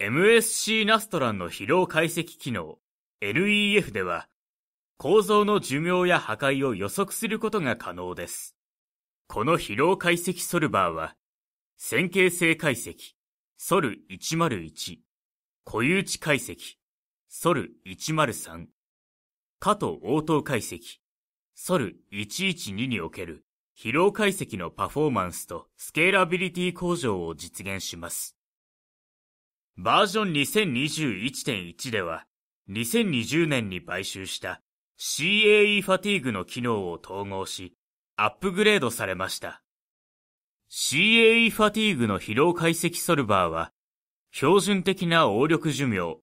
MSC ナストランの疲労解析機能 LEF では構造の寿命や破壊を予測することが可能です。この疲労解析ソルバーは線形性解析ソル101固有値解析ソル103加藤応答解析ソル112における疲労解析のパフォーマンスとスケーラビリティ向上を実現します。バージョン2021.1では、2020年に買収した CAE ファティーグの機能を統合し、アップグレードされました。CAE ファティーグの疲労解析ソルバーは、標準的な応力寿命、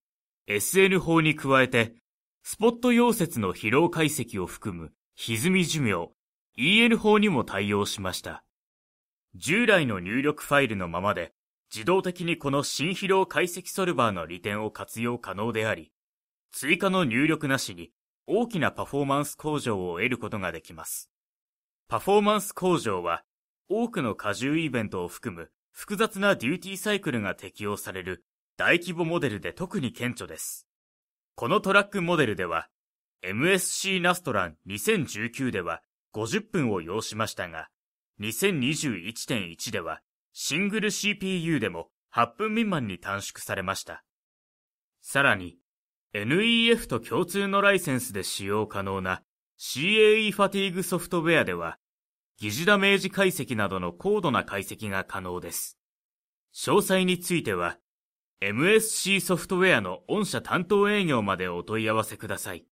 SN 法に加えて、スポット溶接の疲労解析を含む歪み寿命、EN 法にも対応しました。従来の入力ファイルのままで、自動的にこの新疲労解析ソルバーの利点を活用可能であり、追加の入力なしに大きなパフォーマンス向上を得ることができます。パフォーマンス向上は、多くの過重イベントを含む複雑なデューティーサイクルが適用される大規模モデルで特に顕著です。このトラックモデルでは、MSC ナストラン2019では50分を要しましたが、2021.1ではシングル CPU でも8分未満に短縮されました。さらに、NEF と共通のライセンスで使用可能な CAE ファティーグソフトウェアでは、疑似ダメージ解析などの高度な解析が可能です。詳細については、MSC ソフトウェアの御社担当営業までお問い合わせください。